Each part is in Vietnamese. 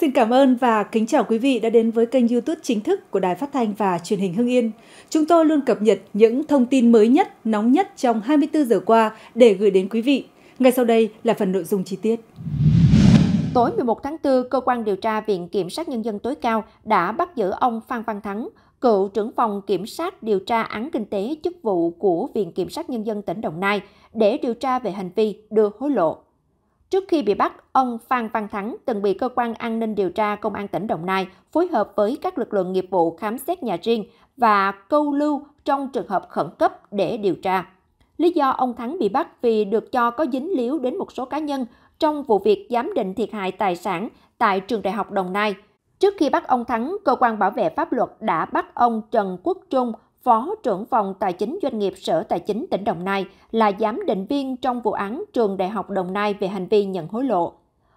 Xin cảm ơn và kính chào quý vị đã đến với kênh YouTube chính thức của Đài Phát thanh và Truyền hình Hưng Yên. Chúng tôi luôn cập nhật những thông tin mới nhất, nóng nhất trong 24 giờ qua để gửi đến quý vị. Ngay sau đây là phần nội dung chi tiết. Tối 11 tháng 4, cơ quan điều tra Viện Kiểm sát Nhân dân tối cao đã bắt giữ ông Phan Văn Thắng, cựu trưởng phòng kiểm sát điều tra án kinh tế chức vụ của Viện Kiểm sát Nhân dân tỉnh Đồng Nai để điều tra về hành vi đưa hối lộ. Trước khi bị bắt, ông Phan Văn Thắng từng bị cơ quan an ninh điều tra Công an tỉnh Đồng Nai phối hợp với các lực lượng nghiệp vụ khám xét nhà riêng và câu lưu trong trường hợp khẩn cấp để điều tra. Lý do ông Thắng bị bắt vì được cho có dính líu đến một số cá nhân trong vụ việc giám định thiệt hại tài sản tại trường đại học Đồng Nai. Trước khi bắt ông Thắng, cơ quan bảo vệ pháp luật đã bắt ông Trần Quốc Trung, Phó trưởng phòng Tài chính Doanh nghiệp Sở Tài chính tỉnh Đồng Nai là giám định viên trong vụ án trường Đại học Đồng Nai về hành vi nhận hối lộ.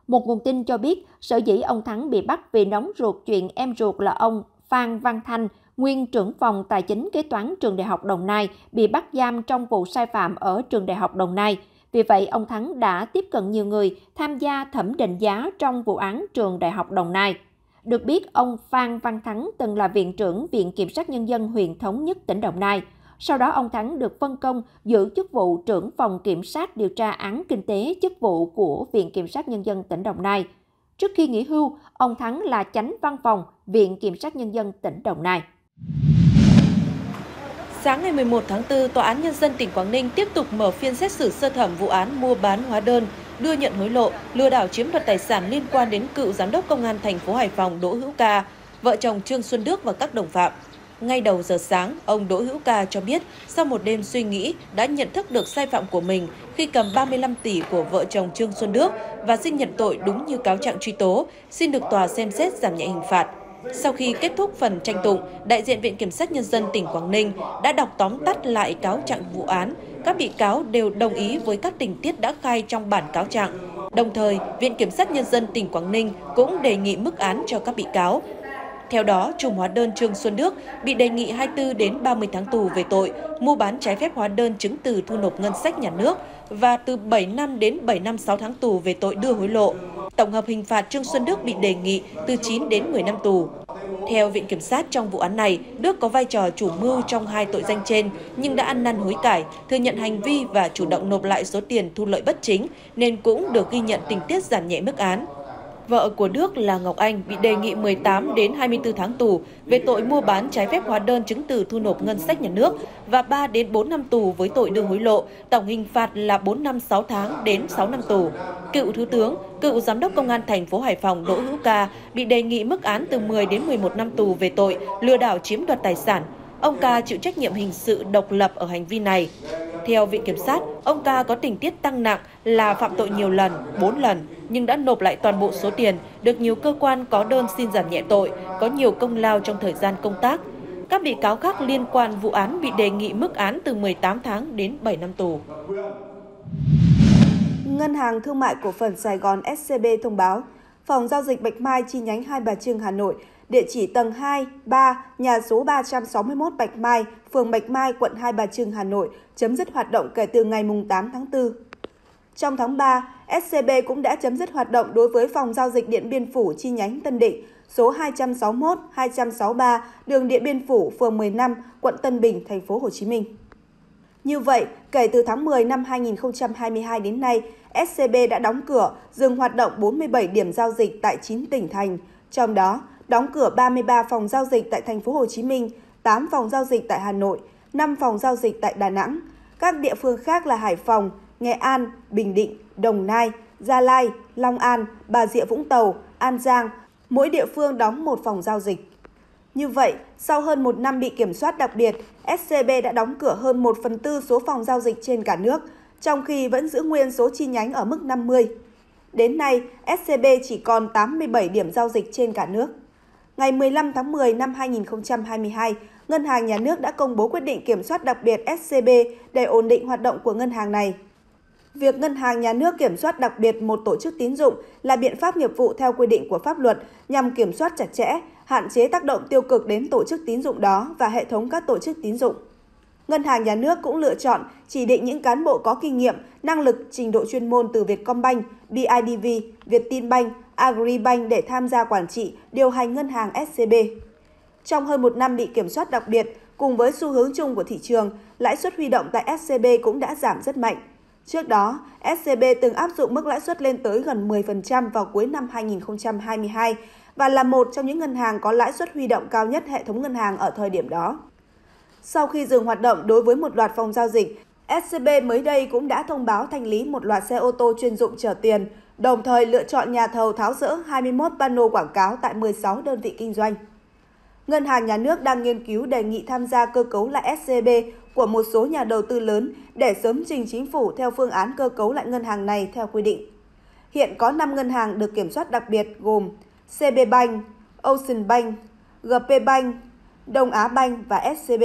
Một nguồn tin cho biết, sở dĩ ông Thắng bị bắt vì nóng ruột chuyện em ruột là ông Phan Văn Thanh, nguyên trưởng phòng Tài chính Kế toán trường Đại học Đồng Nai, bị bắt giam trong vụ sai phạm ở trường Đại học Đồng Nai. Vì vậy, ông Thắng đã tiếp cận nhiều người tham gia thẩm định giá trong vụ án trường Đại học Đồng Nai. Được biết, ông Phan Văn Thắng từng là Viện trưởng Viện Kiểm sát Nhân dân huyện Thống Nhất, tỉnh Đồng Nai. Sau đó, ông Thắng được phân công giữ chức vụ trưởng phòng kiểm sát điều tra án kinh tế chức vụ của Viện Kiểm sát Nhân dân tỉnh Đồng Nai. Trước khi nghỉ hưu, ông Thắng là chánh văn phòng Viện Kiểm sát Nhân dân tỉnh Đồng Nai. Sáng ngày 11 tháng 4, Tòa án Nhân dân tỉnh Quảng Ninh tiếp tục mở phiên xét xử sơ thẩm vụ án mua bán hóa đơn đưa nhận hối lộ, lừa đảo chiếm đoạt tài sản liên quan đến cựu giám đốc công an thành phố Hải Phòng Đỗ Hữu Ca, vợ chồng Trương Xuân Đức và các đồng phạm. Ngay đầu giờ sáng, ông Đỗ Hữu Ca cho biết sau một đêm suy nghĩ đã nhận thức được sai phạm của mình khi cầm 35 tỷ của vợ chồng Trương Xuân Đức và xin nhận tội đúng như cáo trạng truy tố, xin được tòa xem xét giảm nhẹ hình phạt. Sau khi kết thúc phần tranh tụng, đại diện Viện Kiểm sát Nhân dân tỉnh Quảng Ninh đã đọc tóm tắt lại cáo trạng vụ án. Các bị cáo đều đồng ý với các tình tiết đã khai trong bản cáo trạng. Đồng thời, Viện Kiểm sát Nhân dân tỉnh Quảng Ninh cũng đề nghị mức án cho các bị cáo. Theo đó, trùng hóa đơn Trương Xuân Đức bị đề nghị 24 đến 30 tháng tù về tội mua bán trái phép hóa đơn chứng từ thu nộp ngân sách nhà nước và từ 7 năm đến 7 năm 6 tháng tù về tội đưa hối lộ. Tổng hợp hình phạt Trương Xuân Đức bị đề nghị từ 9 đến 10 năm tù. Theo Viện Kiểm sát trong vụ án này, Đức có vai trò chủ mưu trong hai tội danh trên, nhưng đã ăn năn hối cải, thừa nhận hành vi và chủ động nộp lại số tiền thu lợi bất chính, nên cũng được ghi nhận tình tiết giảm nhẹ mức án. Vợ của Đức là Ngọc Anh bị đề nghị 18 đến 24 tháng tù về tội mua bán trái phép hóa đơn chứng từ thu nộp ngân sách nhà nước và 3 đến 4 năm tù với tội đưa hối lộ, tổng hình phạt là 4 năm 6 tháng đến 6 năm tù. Cựu Thứ tướng, cựu Giám đốc Công an thành phố Hải Phòng Đỗ Hữu Ca bị đề nghị mức án từ 10 đến 11 năm tù về tội lừa đảo chiếm đoạt tài sản. Ông Ca chịu trách nhiệm hình sự độc lập ở hành vi này. Theo Viện Kiểm sát, ông Ca có tình tiết tăng nặng là phạm tội nhiều lần, 4 lần nhưng đã nộp lại toàn bộ số tiền được nhiều cơ quan có đơn xin giảm nhẹ tội, có nhiều công lao trong thời gian công tác. Các bị cáo khác liên quan vụ án bị đề nghị mức án từ 18 tháng đến 7 năm tù. Ngân hàng Thương mại Cổ phần Sài Gòn SCB thông báo, Phòng Giao dịch Bạch Mai chi nhánh Hai Bà Trưng, Hà Nội, địa chỉ tầng 2, 3, nhà số 361 Bạch Mai, phường Bạch Mai, quận Hai Bà Trưng, Hà Nội, chấm dứt hoạt động kể từ ngày 8 tháng 4. Trong tháng 3, SCB cũng đã chấm dứt hoạt động đối với phòng giao dịch Điện Biên Phủ chi nhánh Tân Định, số 261, 263, đường Điện Biên Phủ, phường 15, quận Tân Bình, thành phố Hồ Chí Minh. Như vậy, kể từ tháng 10 năm 2022 đến nay, SCB đã đóng cửa, dừng hoạt động 47 điểm giao dịch tại 9 tỉnh thành, trong đó đóng cửa 33 phòng giao dịch tại thành phố Hồ Chí Minh, 8 phòng giao dịch tại Hà Nội, 5 phòng giao dịch tại Đà Nẵng. Các địa phương khác là Hải Phòng, Nghệ An, Bình Định, Đồng Nai, Gia Lai, Long An, Bà Rịa Vũng Tàu, An Giang, mỗi địa phương đóng một phòng giao dịch. Như vậy, sau hơn một năm bị kiểm soát đặc biệt, SCB đã đóng cửa hơn 1 phần tư số phòng giao dịch trên cả nước, trong khi vẫn giữ nguyên số chi nhánh ở mức 50. Đến nay, SCB chỉ còn 87 điểm giao dịch trên cả nước. Ngày 15 tháng 10 năm 2022, Ngân hàng Nhà nước đã công bố quyết định kiểm soát đặc biệt SCB để ổn định hoạt động của ngân hàng này việc ngân hàng nhà nước kiểm soát đặc biệt một tổ chức tín dụng là biện pháp nghiệp vụ theo quy định của pháp luật nhằm kiểm soát chặt chẽ, hạn chế tác động tiêu cực đến tổ chức tín dụng đó và hệ thống các tổ chức tín dụng. Ngân hàng nhà nước cũng lựa chọn chỉ định những cán bộ có kinh nghiệm, năng lực, trình độ chuyên môn từ Vietcombank, BIDV, Vietinbank, Agribank để tham gia quản trị, điều hành ngân hàng SCB. Trong hơn một năm bị kiểm soát đặc biệt, cùng với xu hướng chung của thị trường, lãi suất huy động tại SCB cũng đã giảm rất mạnh. Trước đó, SCB từng áp dụng mức lãi suất lên tới gần 10% vào cuối năm 2022 và là một trong những ngân hàng có lãi suất huy động cao nhất hệ thống ngân hàng ở thời điểm đó. Sau khi dừng hoạt động đối với một loạt phòng giao dịch, SCB mới đây cũng đã thông báo thanh lý một loạt xe ô tô chuyên dụng chở tiền, đồng thời lựa chọn nhà thầu tháo rỡ 21 pano quảng cáo tại 16 đơn vị kinh doanh. Ngân hàng Nhà nước đang nghiên cứu đề nghị tham gia cơ cấu lại SCB của một số nhà đầu tư lớn để sớm trình chính phủ theo phương án cơ cấu lại ngân hàng này theo quy định. Hiện có 5 ngân hàng được kiểm soát đặc biệt gồm CB Bank, Ocean Bank, GP Bank, Đông Á Bank và SCB.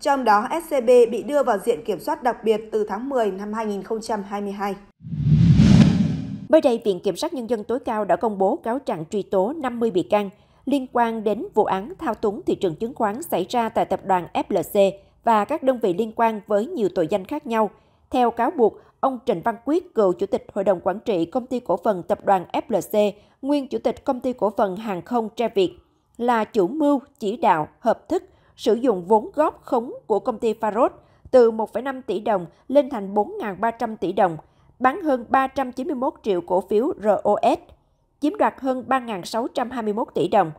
Trong đó, SCB bị đưa vào diện kiểm soát đặc biệt từ tháng 10 năm 2022. Mới đây, Viện Kiểm sát Nhân dân tối cao đã công bố cáo trạng truy tố 50 bị can liên quan đến vụ án thao túng thị trường chứng khoán xảy ra tại tập đoàn FLC và các đơn vị liên quan với nhiều tội danh khác nhau. Theo cáo buộc, ông Trịnh Văn Quyết, cựu chủ tịch hội đồng quản trị công ty cổ phần tập đoàn FLC, nguyên chủ tịch công ty cổ phần hàng không Tre Việt, là chủ mưu, chỉ đạo, hợp thức, sử dụng vốn góp khống của công ty Faros từ 1,5 tỷ đồng lên thành 4.300 tỷ đồng, bán hơn 391 triệu cổ phiếu ROS, chiếm đoạt hơn 3.621 tỷ đồng.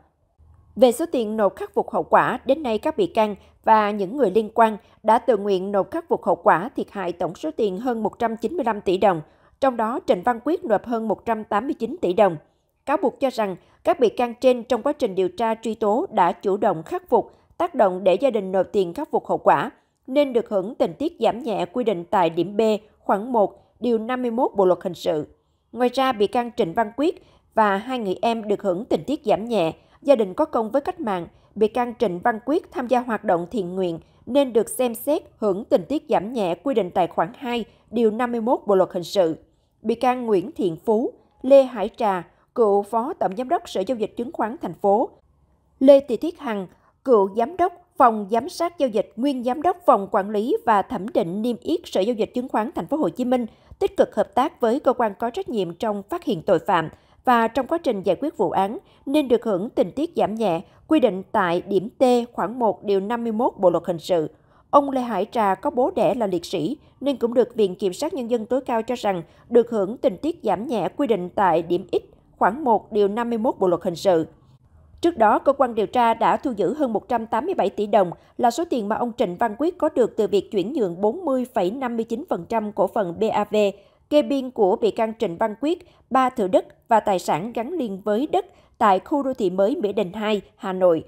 Về số tiền nộp khắc phục hậu quả, đến nay các bị can và những người liên quan đã tự nguyện nộp khắc phục hậu quả thiệt hại tổng số tiền hơn 195 tỷ đồng, trong đó Trịnh Văn Quyết nộp hơn 189 tỷ đồng. Cáo buộc cho rằng các bị can trên trong quá trình điều tra truy tố đã chủ động khắc phục, tác động để gia đình nộp tiền khắc phục hậu quả, nên được hưởng tình tiết giảm nhẹ quy định tại điểm B khoảng 1, điều 51 Bộ luật hình sự. Ngoài ra, bị can Trịnh Văn Quyết và hai người em được hưởng tình tiết giảm nhẹ gia đình có công với cách mạng, bị can Trịnh Văn Quyết tham gia hoạt động thiện nguyện nên được xem xét hưởng tình tiết giảm nhẹ quy định tại khoản 2, điều 51 Bộ luật hình sự. Bị can Nguyễn Thiện Phú, Lê Hải Trà, cựu phó tổng giám đốc Sở giao dịch chứng khoán thành phố, Lê Thị Thiết Hằng, cựu giám đốc phòng giám sát giao dịch, nguyên giám đốc phòng quản lý và thẩm định niêm yết Sở giao dịch chứng khoán thành phố Hồ Chí Minh tích cực hợp tác với cơ quan có trách nhiệm trong phát hiện tội phạm, và trong quá trình giải quyết vụ án nên được hưởng tình tiết giảm nhẹ quy định tại điểm T khoảng 1 điều 51 Bộ luật hình sự. Ông Lê Hải Trà có bố đẻ là liệt sĩ nên cũng được Viện Kiểm sát Nhân dân tối cao cho rằng được hưởng tình tiết giảm nhẹ quy định tại điểm X khoảng 1 điều 51 Bộ luật hình sự. Trước đó, cơ quan điều tra đã thu giữ hơn 187 tỷ đồng là số tiền mà ông Trịnh Văn Quyết có được từ việc chuyển nhượng 40,59% cổ phần BAV kê biên của bị can Trịnh Văn Quyết, ba thửa đất và tài sản gắn liền với đất tại khu đô thị mới Mỹ Đình 2, Hà Nội.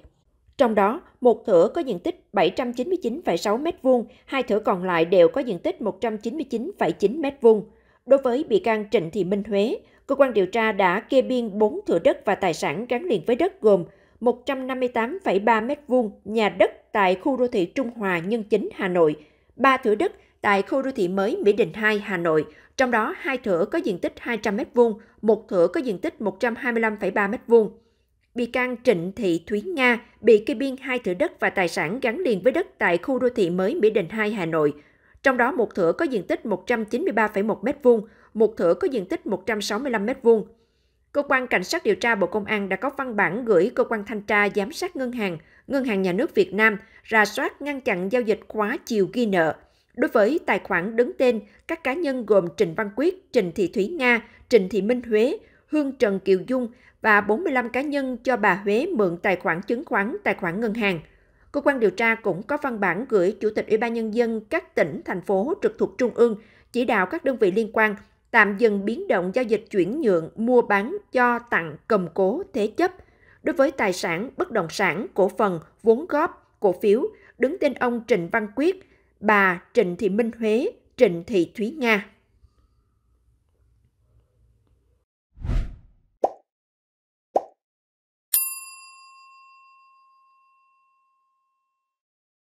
Trong đó, một thửa có diện tích 799,6 m2, hai thửa còn lại đều có diện tích 199,9 m2. Đối với bị can Trịnh Thị Minh Huế, cơ quan điều tra đã kê biên 4 thửa đất và tài sản gắn liền với đất gồm 158,3 m2 nhà đất tại khu đô thị Trung Hòa Nhân Chính Hà Nội, 3 thửa đất tại khu đô thị mới Mỹ Đình 2, Hà Nội, trong đó hai thửa có diện tích 200 m2, một thửa có diện tích 125,3 m2. Bị can Trịnh Thị Thúy Nga bị kê biên hai thửa đất và tài sản gắn liền với đất tại khu đô thị mới Mỹ Đình 2, Hà Nội, trong đó một thửa có diện tích 193,1 m2, một thửa có diện tích 165 m2. Cơ quan Cảnh sát điều tra Bộ Công an đã có văn bản gửi Cơ quan Thanh tra Giám sát Ngân hàng, Ngân hàng Nhà nước Việt Nam ra soát ngăn chặn giao dịch khóa chiều ghi nợ, Đối với tài khoản đứng tên, các cá nhân gồm Trịnh Văn Quyết, Trịnh Thị Thúy Nga, Trịnh Thị Minh Huế, Hương Trần Kiều Dung và 45 cá nhân cho bà Huế mượn tài khoản chứng khoán, tài khoản ngân hàng. Cơ quan điều tra cũng có văn bản gửi Chủ tịch Ủy ban Nhân dân các tỉnh, thành phố trực thuộc Trung ương chỉ đạo các đơn vị liên quan tạm dừng biến động giao dịch chuyển nhượng, mua bán, cho tặng, cầm cố, thế chấp. Đối với tài sản, bất động sản, cổ phần, vốn góp, cổ phiếu, đứng tên ông Trịnh Văn Quyết – bà Trịnh Thị Minh Huế, Trịnh Thị Thúy Nga.